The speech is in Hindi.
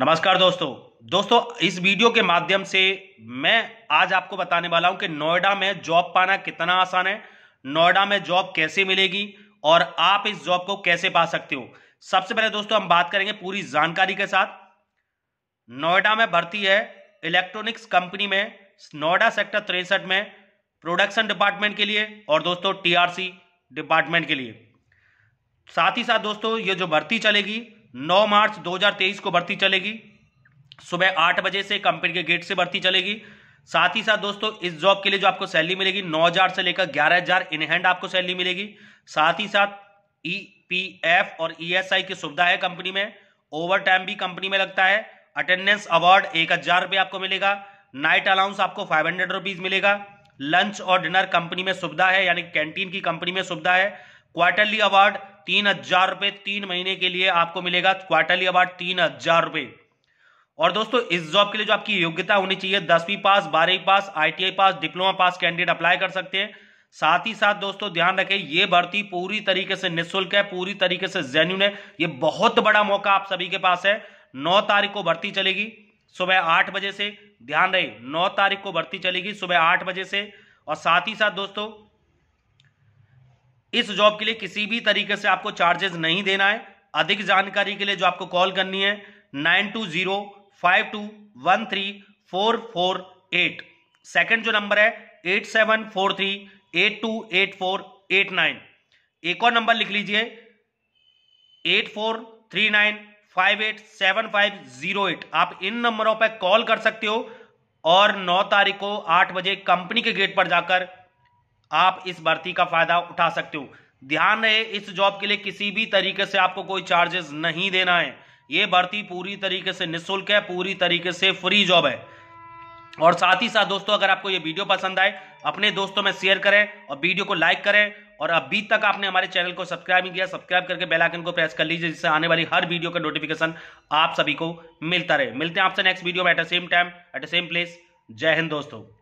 नमस्कार दोस्तों दोस्तों इस वीडियो के माध्यम से मैं आज आपको बताने वाला हूं कि नोएडा में जॉब पाना कितना आसान है नोएडा में जॉब कैसे मिलेगी और आप इस जॉब को कैसे पा सकते हो सबसे पहले दोस्तों हम बात करेंगे पूरी जानकारी के साथ नोएडा में भर्ती है इलेक्ट्रॉनिक्स कंपनी में नोएडा सेक्टर तिरसठ में प्रोडक्शन डिपार्टमेंट के लिए और दोस्तों टीआरसी डिपार्टमेंट के लिए साथ ही साथ दोस्तों ये जो भर्ती चलेगी 9 मार्च 2023 को भर्ती चलेगी सुबह आठ बजे से कंपनी के गेट से भर्ती चलेगी साथ ही साथ दोस्तों इस जॉब के लिए जो आपको सैलरी मिलेगी 9000 से लेकर 11000 इन हैंड आपको सैलरी मिलेगी साथ ही साथ ई पी एफ और ई एस आई की सुविधा है कंपनी में ओवर टाइम भी कंपनी में लगता है अटेंडेंस अवार्ड एक हजार आपको मिलेगा नाइट अलाउंस आपको फाइव हंड्रेड रुपीज मिलेगा लंच और डिनर कंपनी में सुविधा है यानी कैंटीन की कंपनी में सुविधा है क्वार्टरली अवार्ड तीन हजार रुपए तीन महीने के लिए आपको मिलेगा क्वार्टरली अवार्ड तीन हजार रुपए और दोस्तों इस जॉब के लिए जो आपकी योग्यता होनी चाहिए दसवीं पास बारहवीं pass ITI pass diploma pass candidate apply कर सकते हैं साथ ही साथ दोस्तों ध्यान रखें ये भर्ती पूरी तरीके से निःशुल्क है पूरी तरीके से जेन्यून है ये बहुत बड़ा मौका आप सभी के पास है नौ तारीख को भर्ती चलेगी सुबह आठ बजे से ध्यान रहे नौ तारीख को भर्ती चलेगी सुबह आठ बजे से और साथ ही साथ दोस्तों इस जॉब के लिए किसी भी तरीके से आपको चार्जेस नहीं देना है अधिक जानकारी के लिए जो आपको कॉल करनी है nine two zero five two one three four four eight second जो नंबर है eight seven four three eight two eight four eight nine एक और नंबर लिख लीजिए eight four three nine five eight seven five zero eight आप इन नंबरों पर कॉल कर सकते हो और नौ तारीख को आठ बजे कंपनी के गेट पर जाकर आप इस भर्ती का फायदा उठा सकते हो ध्यान रहे इस जॉब के लिए किसी भी तरीके से आपको कोई चार्जेस नहीं देना है ये भर्ती पूरी तरीके से निःशुल्क है पूरी तरीके से फ्री जॉब है और साथ ही साथ दोस्तों अगर आपको ये वीडियो पसंद आए अपने दोस्तों में शेयर करें और वीडियो को लाइक करें और अभी तक आपने हमारे चैनल को सब्सक्राइब नहीं किया सब्सक्राइब करके बेल आइकन को प्रेस कर लीजिए जिससे आने वाली हर वीडियो का नोटिफिकेशन आप सभी को मिलता रहे मिलते हैं आपसे नेक्स्ट वीडियो में at the same time at the same place जय हिंद दोस्तों